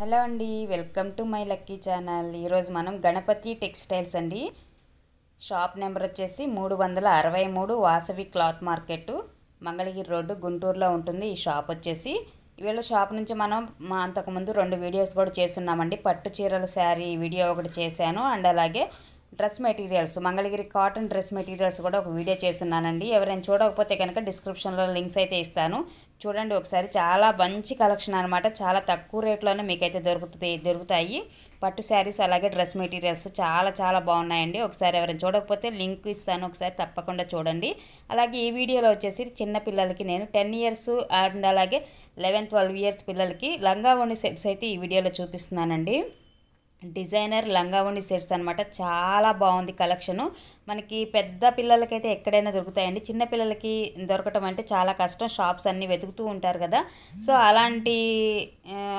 hello అండి welcome to my lucky channel ఈరోజు మనం గణపతి టెక్స్టైల్స్ అండి షాప్ నెంబర్ వచ్చేసి మూడు వందల అరవై మూడు Vasavi cloth market Mangalagiri road గుంటూరులో ఉంటుంది ఈ షాప్ వచ్చేసి ఈవేళ షాప్ నుంచి మనం మా అంతకుముందు రెండు వీడియోస్ కూడా చేస్తున్నామండి పట్టు చీరల శారీ వీడియో ఒకటి చేశాను అండ్ అలాగే dress materials Mangalagiri cotton dress materials కూడా ఒక వీడియో చేస్తున్నానండి ఎవరైనా చూడకపోతే కనుక డిస్క్రిప్షన్లో లింక్స్ అయితే ఇస్తాను చూడండి ఒకసారి చాలా మంచి కలెక్షన్ అనమాట చాలా తక్కువ రేట్లోనే మీకైతే దొరుకుతుంది దొరుకుతాయి పట్టు శారీస్ అలాగే డ్రెస్ మెటీరియల్స్ చాలా చాలా బాగున్నాయండి ఒకసారి ఎవరైనా చూడకపోతే లింక్ ఇస్తాను ఒకసారి తప్పకుండా చూడండి అలాగే ఈ వీడియోలో వచ్చేసి చిన్న పిల్లలకి నేను టెన్ ఇయర్స్ అండ్ అలాగే లెవెన్ ట్వెల్వ్ ఇయర్స్ పిల్లలకి లంగా ఉండి సెట్స్ అయితే ఈ వీడియోలో చూపిస్తున్నానండి డిజైనర్ లంగావుని సెట్స్ అనమాట చాలా బాగుంది కలెక్షను మనకి పెద్ద పిల్లలకైతే ఎక్కడైనా దొరుకుతాయండి చిన్న పిల్లలకి దొరకటం అంటే చాలా కష్టం షాప్స్ అన్నీ వెతుకుతూ ఉంటారు కదా సో అలాంటి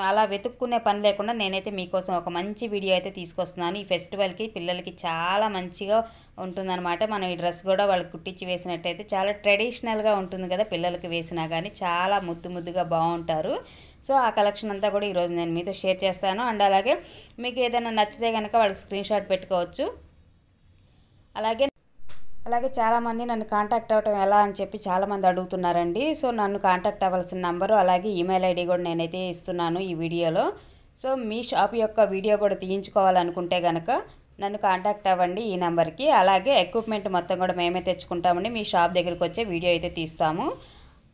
అలా వెతుక్కునే పని లేకుండా నేనైతే మీకోసం ఒక మంచి వీడియో అయితే తీసుకొస్తున్నాను ఈ ఫెస్టివల్కి పిల్లలకి చాలా మంచిగా ఉంటుందన్నమాట మనం ఈ డ్రెస్ కూడా వాళ్ళు కుట్టించి వేసినట్టయితే చాలా ట్రెడిషనల్గా ఉంటుంది కదా పిల్లలకి వేసినా కానీ చాలా ముద్దు ముద్దుగా బాగుంటారు సో ఆ కలెక్షన్ అంతా కూడా ఈరోజు నేను మీతో షేర్ చేస్తాను అండ్ అలాగే మీకు ఏదైనా నచ్చితే కనుక వాళ్ళకి స్క్రీన్ షాట్ పెట్టుకోవచ్చు అలాగే అలాగే చాలామంది నన్ను కాంటాక్ట్ అవ్వటం ఎలా అని చెప్పి చాలామంది అడుగుతున్నారండి సో నన్ను కాంటాక్ట్ అవ్వాల్సిన నంబరు అలాగే ఈమెయిల్ ఐడి కూడా నేనైతే ఇస్తున్నాను ఈ వీడియోలో సో మీ షాప్ యొక్క వీడియో కూడా తీయించుకోవాలనుకుంటే కనుక నన్ను కాంటాక్ట్ అవ్వండి ఈ నెంబర్కి అలాగే ఎక్విప్మెంట్ మొత్తం కూడా మేమే తెచ్చుకుంటామండి మీ షాప్ దగ్గరికి వచ్చే వీడియో అయితే తీస్తాము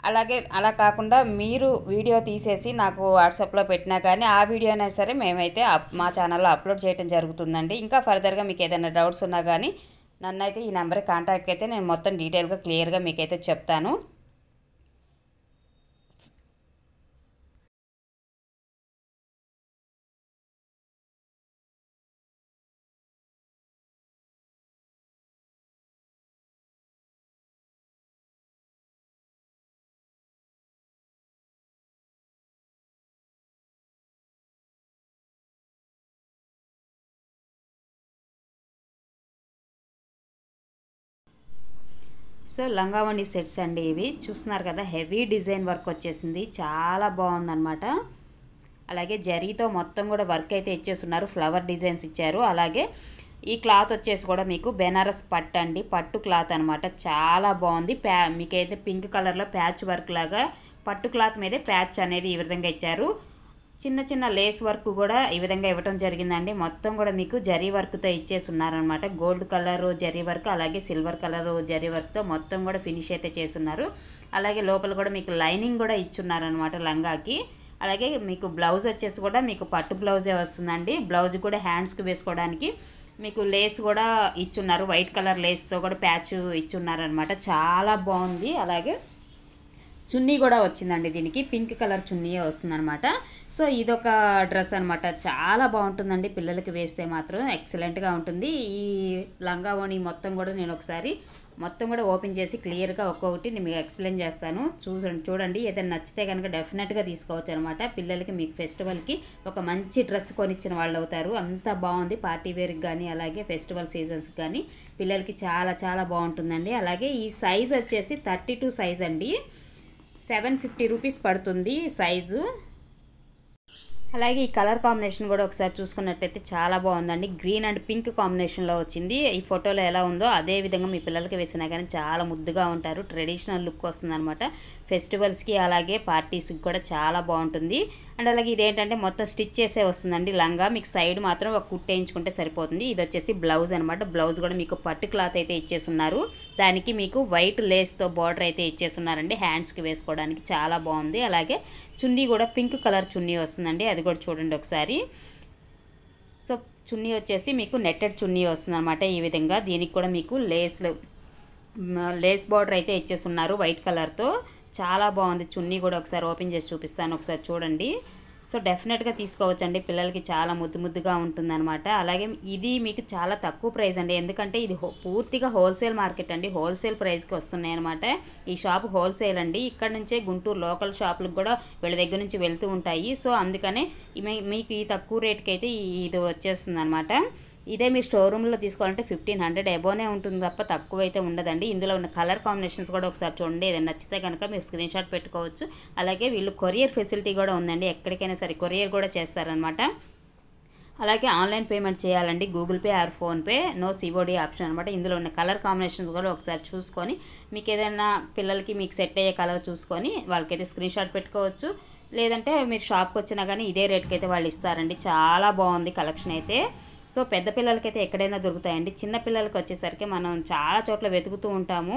అలాగే అలా కాకుండా మీరు వీడియో తీసేసి నాకు వాట్సాప్లో పెట్టినా కానీ ఆ వీడియోనే సరే మేమైతే మా ఛానల్లో అప్లోడ్ చేయడం జరుగుతుందండి ఇంకా ఫర్దర్గా మీకు ఏదైనా డౌట్స్ ఉన్నా కానీ నన్నైతే ఈ నెంబర్కి కాంటాక్ట్ అయితే నేను మొత్తం డీటెయిల్గా క్లియర్గా మీకైతే చెప్తాను సో లంగావణి సెట్స్ అండి ఇవి చూస్తున్నారు కదా హెవీ డిజైన్ వర్క్ వచ్చేసింది చాలా బాగుందనమాట అలాగే జరీతో మొత్తం కూడా వర్క్ అయితే ఇచ్చేస్తున్నారు ఫ్లవర్ డిజైన్స్ ఇచ్చారు అలాగే ఈ క్లాత్ వచ్చేసి కూడా మీకు బెనారస్ పట్టు అండి పట్టు క్లాత్ అనమాట చాలా బాగుంది ప్యా మీకైతే పింక్ కలర్లో ప్యాచ్ వర్క్ లాగా పట్టు క్లాత్ మీదే ప్యాచ్ అనేది ఈ విధంగా ఇచ్చారు చిన్న చిన్న లేస్ వర్క్ కూడా ఈ విధంగా ఇవ్వటం జరిగిందండి మొత్తం కూడా మీకు జరీ వర్క్తో ఉన్నారనమాట గోల్డ్ కలర్ జరీ వర్క్ అలాగే సిల్వర్ కలర్ జరీ వర్క్తో మొత్తం కూడా ఫినిష్ అయితే చేస్తున్నారు అలాగే లోపల కూడా మీకు లైనింగ్ కూడా ఇచ్చున్నారనమాట లంగాకి అలాగే మీకు బ్లౌజ్ వచ్చేసి కూడా మీకు పట్టు బ్లౌజే వస్తుందండి బ్లౌజ్ కూడా హ్యాండ్స్కి వేసుకోవడానికి మీకు లేస్ కూడా ఇచ్చున్నారు వైట్ కలర్ లేస్తో కూడా ప్యాచ్ ఇచ్చున్నారనమాట చాలా బాగుంది అలాగే చున్నీ కూడా వచ్చిందండి దీనికి పింక్ కలర్ చున్నీయే వస్తుందనమాట సో ఇదొక డ్రెస్ అనమాట చాలా బాగుంటుందండి పిల్లలకి వేస్తే మాత్రం ఎక్సలెంట్గా ఉంటుంది ఈ లంగా మొత్తం కూడా నేను ఒకసారి మొత్తం కూడా ఓపెన్ చేసి క్లియర్గా ఒక్కొక్కటి మీకు ఎక్స్ప్లెయిన్ చేస్తాను చూసండి చూడండి ఏదైనా నచ్చితే కనుక డెఫినెట్గా తీసుకోవచ్చు అనమాట పిల్లలకి మీకు ఫెస్టివల్కి ఒక మంచి డ్రెస్ కొనిచ్చిన వాళ్ళు అవుతారు అంత బాగుంది పార్టీ వేర్కి కానీ అలాగే ఫెస్టివల్ సీజన్స్కి కానీ పిల్లలకి చాలా చాలా బాగుంటుందండి అలాగే ఈ సైజ్ వచ్చేసి థర్టీ సైజ్ అండి సెవెన్ ఫిఫ్టీ రూపీస్ పడుతుంది సైజు అలాగే ఈ కలర్ కాంబినేషన్ కూడా ఒకసారి చూసుకున్నట్టయితే చాలా బాగుందండి గ్రీన్ అండ్ పింక్ కాంబినేషన్లో వచ్చింది ఈ ఫోటోలో ఎలా ఉందో అదే విధంగా మీ పిల్లలకి వేసినా కానీ చాలా ముద్దుగా ఉంటారు ట్రెడిషనల్ లుక్ వస్తుందన్నమాట ఫెస్టివల్స్కి అలాగే పార్టీస్కి కూడా చాలా బాగుంటుంది అండ్ అలాగే ఇదేంటంటే మొత్తం స్టిచ్ చేసే వస్తుందండి లంగా మీకు సైడ్ మాత్రం ఒక కుట్ వేయించుకుంటే సరిపోతుంది ఇది వచ్చేసి బ్లౌజ్ అనమాట బ్లౌజ్ కూడా మీకు పట్టు క్లాత్ అయితే ఉన్నారు దానికి మీకు వైట్ లేస్తో బార్డర్ అయితే ఇచ్చేసున్నారండి హ్యాండ్స్కి వేసుకోవడానికి చాలా బాగుంది అలాగే చున్నీ కూడా పింక్ కలర్ చున్నీ వస్తుందండి అది కూడా చూడండి ఒకసారి సో చున్నీ వచ్చేసి మీకు నెట్టెడ్ చున్నీ వస్తుంది అనమాట ఈ విధంగా దీనికి కూడా మీకు లేస్లు లేస్ బార్డర్ అయితే ఇచ్చేస్తున్నారు వైట్ కలర్తో చాలా బాగుంది చున్నీ కూడా ఒకసారి ఓపెన్ చేసి చూపిస్తాను ఒకసారి చూడండి సో డెఫినెట్గా తీసుకోవచ్చండి పిల్లలకి చాలా ముద్దు ముద్దుగా ఉంటుందన్నమాట అలాగే ఇది మీకు చాలా తక్కువ ప్రైస్ అండి ఎందుకంటే ఇది పూర్తిగా హోల్సేల్ మార్కెట్ అండి హోల్సేల్ ప్రైస్కి వస్తున్నాయి అనమాట ఈ షాప్ హోల్సేల్ అండి ఇక్కడ నుంచే గుంటూరు లోకల్ షాపులకు కూడా వీళ్ళ దగ్గర నుంచి వెళ్తూ ఉంటాయి సో అందుకనే మీకు ఈ తక్కువ రేట్కి అయితే ఇది వచ్చేస్తుంది అనమాట ఇదే మీ స్టోర్ రూమ్లో తీసుకోవాలంటే ఫిఫ్టీన్ హండ్రెడ్ ఎబోనే ఉంటుంది తప్ప తక్కువ అయితే ఉండదండి ఇందులో ఉన్న కలర్ కాంబినేషన్స్ కూడా ఒకసారి చూడండి ఏదైనా నచ్చితే కనుక మీరు స్క్రీన్ షాట్ పెట్టుకోవచ్చు అలాగే వీళ్ళు కొరియర్ ఫెసిలిటీ కూడా ఉందండి ఎక్కడికైనా సరే కొరియర్ కూడా చేస్తారనమాట అలాగే ఆన్లైన్ పేమెంట్ చేయాలండి Google Pay or PhonePe no COD option అనమాట ఇందులో ఉన్న కలర్ కాంబినేషన్స్ కూడా ఒకసారి చూసుకొని మీకు ఏదైనా పిల్లలకి మీకు సెట్ అయ్యే కలర్ చూసుకొని వాళ్ళకైతే స్క్రీన్ షాట్ పెట్టుకోవచ్చు లేదంటే మీరు షాప్కి వచ్చినా కానీ ఇదే రేట్కి అయితే వాళ్ళు ఇస్తారండి చాలా బాగుంది కలెక్షన్ అయితే సో పెద్ద పిల్లలకైతే ఎక్కడైనా దొరుకుతాయండి చిన్న పిల్లలకి వచ్చేసరికి మనం చాలా చోట్ల వెతుకుతూ ఉంటాము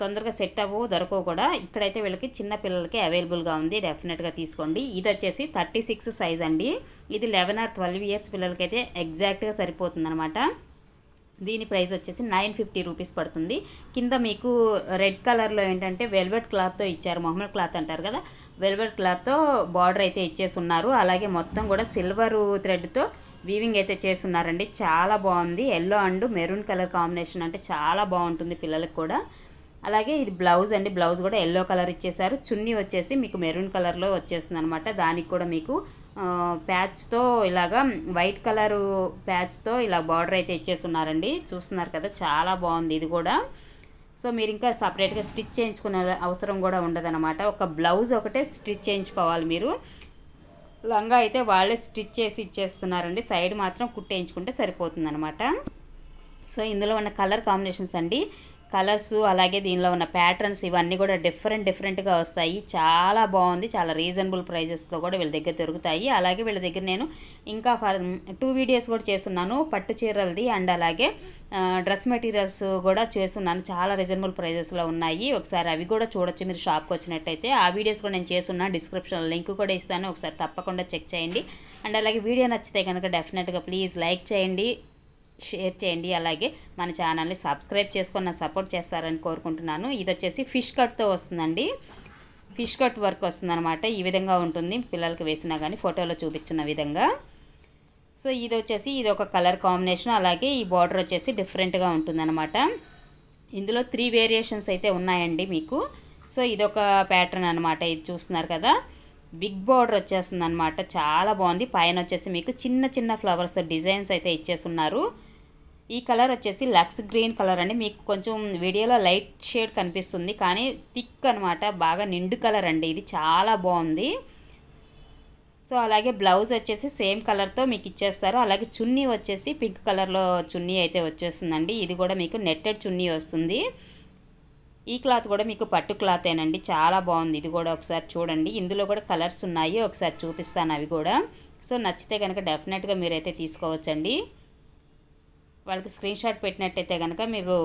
తొందరగా సెట్ అవ్వు దొరకవు కూడా ఇక్కడైతే వీళ్ళకి చిన్న పిల్లలకి అవైలబుల్గా ఉంది డెఫినెట్గా తీసుకోండి ఇది వచ్చేసి థర్టీ సిక్స్ సైజ్ అండి ఇది లెవెన్ ఆర్ ట్వెల్వ్ ఇయర్స్ పిల్లలకైతే ఎగ్జాక్ట్గా సరిపోతుంది అనమాట దీని ప్రైస్ వచ్చేసి నైన్ ఫిఫ్టీ రూపీస్ పడుతుంది కింద మీకు రెడ్ కలర్లో ఏంటంటే వెల్వెట్ క్లాత్తో ఇచ్చారు మొహమ్మల్ క్లాత్ అంటారు కదా వెల్వెట్ క్లాత్తో బార్డర్ అయితే ఇచ్చేసి ఉన్నారు అలాగే మొత్తం కూడా సిల్వర్ థ్రెడ్తో వీవింగ్ అయితే చేస్తున్నారండి చాలా బాగుంది yellow and maroon colour combination అంటే చాలా బాగుంటుంది పిల్లలకు కూడా అలాగే ఇది బ్లౌజ్ అండి బ్లౌజ్ కూడా ఎల్లో కలర్ ఇచ్చేసారు చున్నీ వచ్చేసి మీకు మెరూన్ కలర్లో వచ్చేస్తుంది అనమాట దానికి కూడా మీకు ప్యాచ్తో ఇలాగా వైట్ కలరు ప్యాచ్తో ఇలా బార్డర్ అయితే ఇచ్చేస్తున్నారండి చూస్తున్నారు కదా చాలా బాగుంది ఇది కూడా సో మీరు ఇంకా సపరేట్గా స్టిచ్ చేయించుకునే అవసరం కూడా ఉండదన్నమాట ఒక బ్లౌజ్ ఒకటే స్టిచ్ చేయించుకోవాలి మీరు లంగా అయితే వాళ్ళే స్టిచ్ చేసి ఇచ్చేస్తున్నారండి సైడ్ మాత్రం కుట్టేయించుకుంటే సరిపోతుంది అనమాట సో ఇందులో ఉన్న కలర్ కాంబినేషన్స్ అండి కలర్స్ అలాగే దీనిలో ఉన్న ప్యాటర్న్స్ ఇవన్నీ కూడా డిఫరెంట్ డిఫరెంట్గా వస్తాయి చాలా బాగుంది చాలా రీజనబుల్ ప్రైజెస్లో కూడా వీళ్ళ దగ్గర దొరుకుతాయి అలాగే వీళ్ళ దగ్గర నేను ఇంకా టూ వీడియోస్ కూడా చేస్తున్నాను పట్టు చీరలది అండ్ అలాగే డ్రెస్ మెటీరియల్స్ కూడా చేస్తున్నాను చాలా రీజనబుల్ ప్రైజెస్లో ఉన్నాయి ఒకసారి అవి కూడా చూడొచ్చు మీరు షాప్కి వచ్చినట్టయితే ఆ వీడియోస్ కూడా నేను చేస్తున్నాను డిస్క్రిప్షన్లో లింక్ కూడా ఇస్తాను ఒకసారి తప్పకుండా చెక్ చేయండి అండ్ అలాగే వీడియో నచ్చితే కనుక డెఫినెట్గా ప్లీజ్ లైక్ చేయండి షేర్ చేయండి అలాగే మన ఛానల్ని సబ్స్క్రైబ్ చేసుకున్న సపోర్ట్ చేస్తారని కోరుకుంటున్నాను ఇది వచ్చేసి ఫిష్ కట్తో వస్తుందండి ఫిష్ కట్ వర్క్ వస్తుందనమాట ఈ విధంగా ఉంటుంది పిల్లలకి వేసినా కానీ ఫోటోలో చూపించిన విధంగా సో ఇది వచ్చేసి ఇది ఒక కలర్ కాంబినేషన్ అలాగే ఈ బార్డర్ వచ్చేసి డిఫరెంట్గా ఉంటుందన్నమాట ఇందులో త్రీ వేరియేషన్స్ అయితే ఉన్నాయండి మీకు సో ఇదొక ప్యాటర్న్ అనమాట ఇది చూస్తున్నారు కదా బిగ్ బార్డర్ వచ్చేస్తుంది అనమాట చాలా బాగుంది పైన వచ్చేసి మీకు చిన్న చిన్న ఫ్లవర్స్ డిజైన్స్ అయితే ఇచ్చేసున్నారు ఈ కలర్ వచ్చేసి లక్స్ గ్రీన్ కలర్ అండి మీకు కొంచెం వీడియోలో లైట్ షేడ్ కనిపిస్తుంది కానీ థిక్ అనమాట బాగా నిండు కలర్ అండి ఇది చాలా బాగుంది సో అలాగే బ్లౌజ్ వచ్చేసి సేమ్ కలర్తో మీకు ఇచ్చేస్తారు అలాగే చున్నీ వచ్చేసి పింక్ కలర్లో చున్నీ అయితే వచ్చేస్తుందండి ఇది కూడా మీకు నెట్టెడ్ చున్నీ వస్తుంది ఈ క్లాత్ కూడా మీకు పట్టు క్లాత్ ఏనండి చాలా బాగుంది ఇది కూడా ఒకసారి చూడండి ఇందులో కూడా కలర్స్ ఉన్నాయి ఒకసారి చూపిస్తాను అవి కూడా సో నచ్చితే కనుక డెఫినెట్గా మీరైతే తీసుకోవచ్చండి వాళ్ళకి స్క్రీన్ షాట్ పెట్టినట్టయితే కనుక మీరు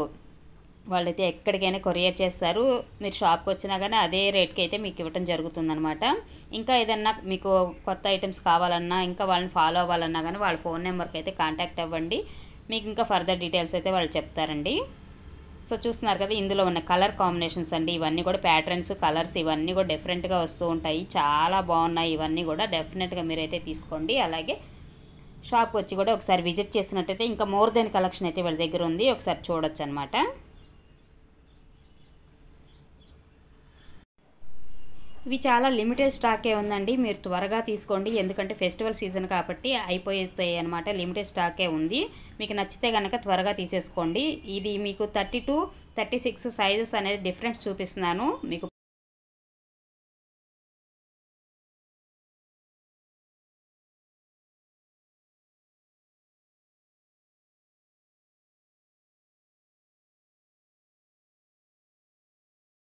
వాళ్ళైతే ఎక్కడికైనా కొరియర్ చేస్తారు మీరు షాప్కి వచ్చినా కానీ అదే రేట్కి అయితే మీకు ఇవ్వటం జరుగుతుందనమాట ఇంకా ఏదన్నా మీకు కొత్త ఐటమ్స్ కావాలన్నా ఇంకా వాళ్ళని ఫాలో అవ్వాలన్నా కానీ వాళ్ళ ఫోన్ నెంబర్కి అయితే కాంటాక్ట్ అవ్వండి మీకు ఇంకా ఫర్దర్ డీటెయిల్స్ అయితే వాళ్ళు చెప్తారండి సో చూస్తున్నారు కదా ఇందులో ఉన్న కలర్ కాంబినేషన్స్ అండి ఇవన్నీ కూడా ప్యాటర్న్స్ కలర్స్ ఇవన్నీ కూడా డిఫరెంట్గా వస్తూ ఉంటాయి చాలా బాగున్నాయి ఇవన్నీ కూడా డెఫినెట్గా మీరైతే తీసుకోండి అలాగే షాప్కి వచ్చి కూడా ఒకసారి విజిట్ చేసినట్టయితే ఇంకా మోర్ దెన్ కలెక్షన్ అయితే వీళ్ళ దగ్గర ఉంది ఒకసారి చూడొచ్చు అనమాట ఇవి చాలా లిమిటెడ్ స్టాకే ఉందండి మీరు త్వరగా తీసుకోండి ఎందుకంటే ఫెస్టివల్ సీజన్ కాబట్టి అయిపోతాయి అనమాట లిమిటెడ్ స్టాకే ఉంది మీకు నచ్చితే కనుక త్వరగా తీసేసుకోండి ఇది మీకు thirty to thirty six sizes అనేది డిఫరెన్స్ చూపిస్తున్నాను మీకు